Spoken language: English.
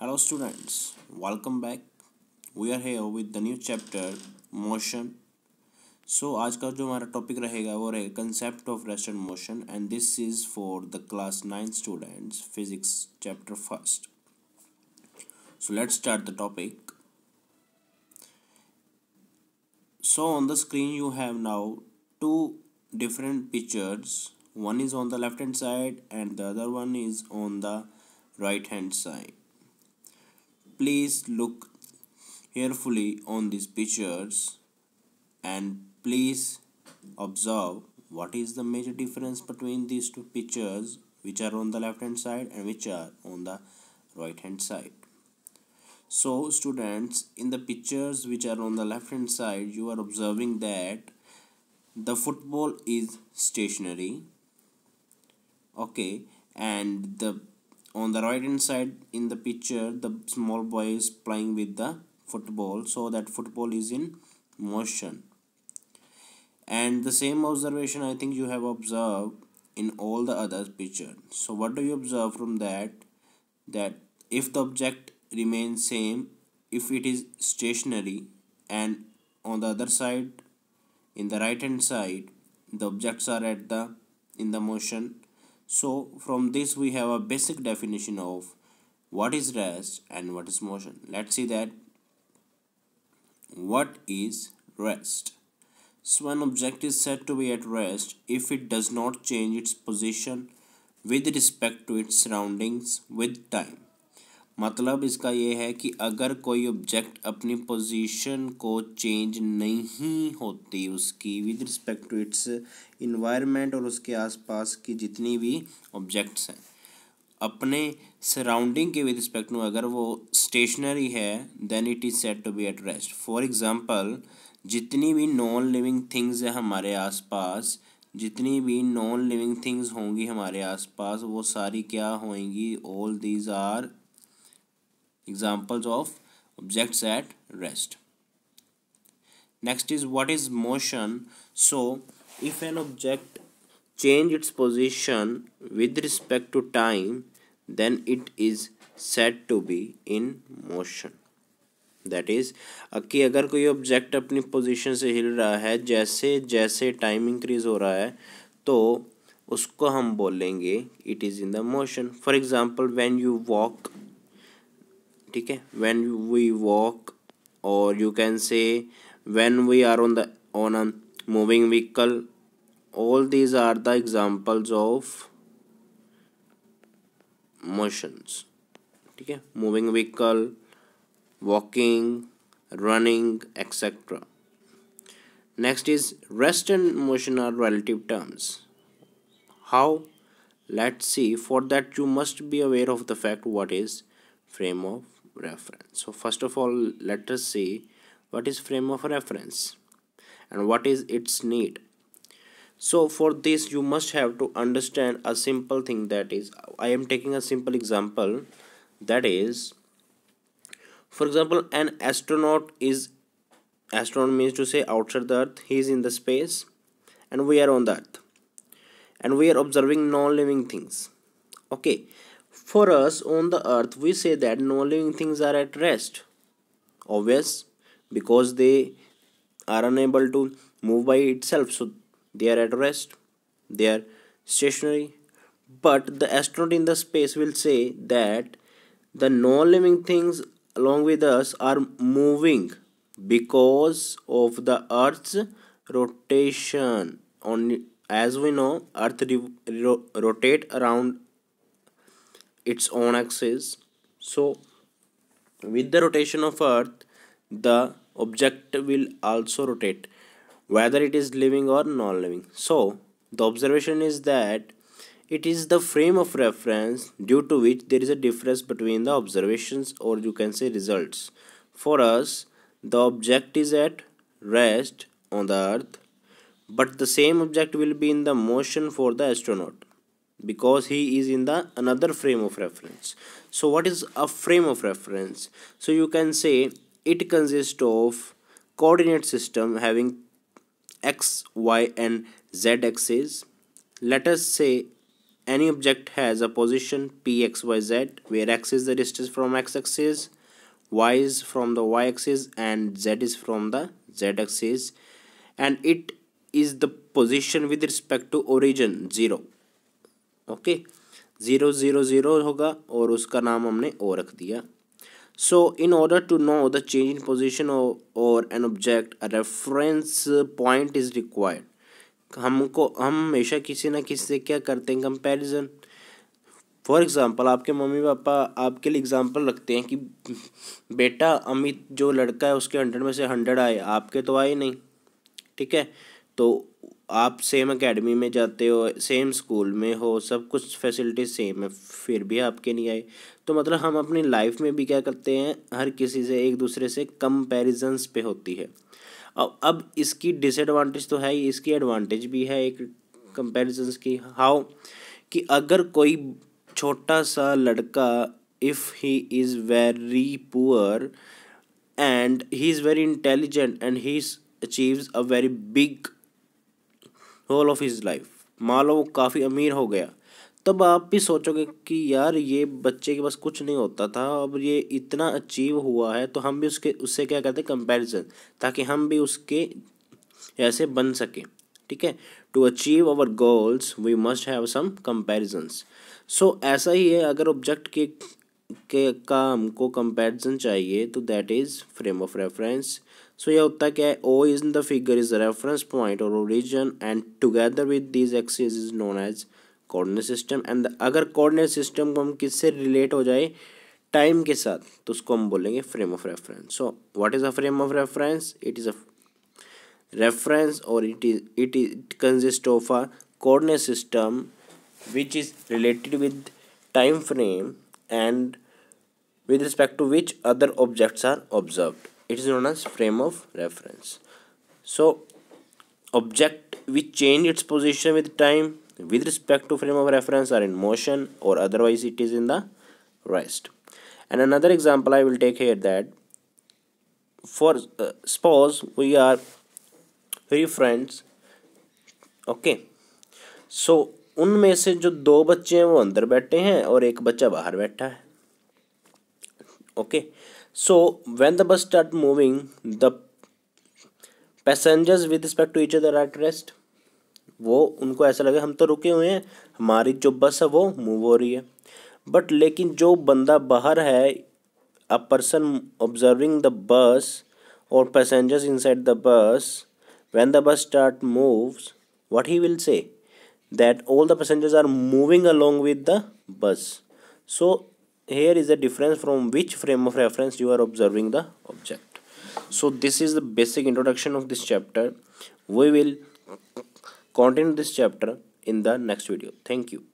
Hello students, welcome back. We are here with the new chapter motion. So आज का जो topic रहेगा वो रहेगा concept of restant motion and this is for the class 9 students physics chapter first. So let's start the topic. So on the screen you have now two different pictures. One is on the left hand side and the other one is on the right hand side please look carefully on these pictures and please observe what is the major difference between these two pictures which are on the left hand side and which are on the right hand side so students in the pictures which are on the left hand side you are observing that the football is stationary okay and the on the right hand side in the picture the small boy is playing with the football so that football is in motion and the same observation I think you have observed in all the other picture so what do you observe from that that if the object remains same if it is stationary and on the other side in the right hand side the objects are at the in the motion so from this we have a basic definition of what is rest and what is motion. Let's see that what is rest. So an object is said to be at rest if it does not change its position with respect to its surroundings with time. मतलब इसका ये है कि अगर कोई object अपनी position को change नहीं होती उसकी with respect to its environment और उसके आसपास की जितनी भी ऑब्जेक्ट्स हैं अपने सराउंडिंग के विद रिस्पेक्ट टू अगर वो स्टेशनरी है then it is said to be at rest for example जितनी भी नॉन लिविंग थिंग्स हैं हमारे आसपास जितनी भी नॉन लिविंग थिंग्स होंगी हमारे आसपास वो सारी क्या होंगी all these are examples of objects at rest next is what is motion so if an object change its position with respect to time then it is said to be in motion that is कि अगर कोई object अपनी position से हिल रहा है जैसे जैसे time increase हो रहा है तो उसको हम बोलेंगे it is in the motion for example when you walk ठीक when we walk or you can say when we are on the on a moving vehicle all these are the examples of motions ठीक moving vehicle walking running etc next is rest and motion are relative terms how let's see for that you must be aware of the fact what is frame of reference so first of all let us see what is frame of reference and what is its need so for this you must have to understand a simple thing that is i am taking a simple example that is for example an astronaut is astronaut means to say outside the earth he is in the space and we are on the earth and we are observing non-living things okay for us on the earth, we say that no living things are at rest. Obvious, because they are unable to move by itself, so they are at rest. They are stationary. But the astronaut in the space will say that the non living things along with us are moving because of the earth's rotation on as we know earth rotate around its own axis so with the rotation of earth the object will also rotate whether it is living or non-living so the observation is that it is the frame of reference due to which there is a difference between the observations or you can say results for us the object is at rest on the earth but the same object will be in the motion for the astronaut because he is in the another frame of reference so what is a frame of reference so you can say it consists of coordinate system having x y and z axes let us say any object has a position p x y z where x is the distance from x axis y is from the y axis and z is from the z axis and it is the position with respect to origin 0 okay zero zero zero होगा और उसका नाम हमने O रख दिया so in order to know the change in position और an object reference point is required हमको हम हमेशा किसी ना किसी से क्या करते हैं कंपेरिजन फॉर एग्ज़ाम्पल आपके मम्मी पापा आपके लिए एग्ज़ाम्पल रखते हैं कि बेटा अमित जो लड़का है उसके हंड्रेड में से हंड्रेड आए आपके तो आए नहीं ठीक है तो आप सेम एकेडमी में जाते हो सेम स्कूल में हो सब कुछ फैसिलिटी सेम है फिर भी आपके नहीं आए तो मतलब हम अपनी लाइफ में भी क्या करते हैं हर किसी से एक दूसरे से कंपेरिजन्स पे होती है अब अब इसकी डिसएडवांटेज तो है ही इसकी एडवांटेज भी है एक कंपेरिजन्स की हाउ कि अगर कोई छोटा सा लड़का if he is very poor and he is very intelligent and he achieves a very big whole of his life मान लो वो काफ़ी अमीर हो गया तब आप भी सोचोगे कि यार ये बच्चे के पास कुछ नहीं होता था अब ये इतना अचीव हुआ है तो हम भी उसके उससे क्या करते हैं कंपेरिजन ताकि हम भी उसके ऐसे बन सकें ठीक है to achieve our goals we must have some comparisons so ऐसा ही है अगर ऑब्जेक्ट के के काम को कंपेरिजन चाहिए तो that is frame of reference so यह होता क्या है O is the figure is reference point और origin and together with these axis is known as coordinate system and अगर कोऑर्डिनेट सिस्टम को हम किससे रिलेट हो जाए टाइम के साथ तो उसको हम बोलेंगे frame of reference so what is a frame of reference it is a reference और it is it is it consist of a coordinate system which is related with time frame and with respect to which other objects are observed it is known as frame of reference so object which change its position with time with respect to frame of reference are in motion or otherwise it is in the rest and another example i will take here that for uh, suppose we are three friends okay okay. So so, उनमें से जो दो बच्चे हैं वो अंदर बैठे हैं और एक बच्चा बाहर बैठा है okay okay. so when the bus start moving the passengers with respect to each other at rest वो उनको ऐसा लगे हम तो रुके हुए हैं हमारी जो बस है वो मूव हो रही है बट लेकिन जो बंदा बाहर है a person observing the bus और passengers inside the bus when the bus start moves what he will say that all the passengers are moving along with the bus so here is the difference from which frame of reference you are observing the object so this is the basic introduction of this chapter we will continue this chapter in the next video thank you